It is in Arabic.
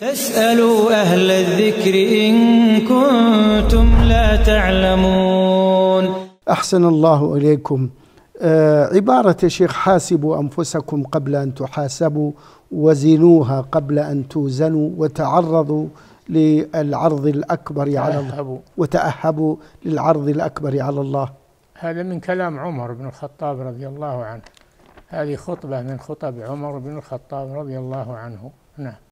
فاسألوا أهل الذكر إن كنتم لا تعلمون أحسن الله إليكم آه، عبارة الشيخ حاسبوا أنفسكم قبل أن تحاسبوا وزنوها قبل أن توزنوا وتعرضوا للعرض الأكبر على الله وتأهبوا للعرض الأكبر على الله هذا من كلام عمر بن الخطاب رضي الله عنه هذه خطبة من خطب عمر بن الخطاب رضي الله عنه نعم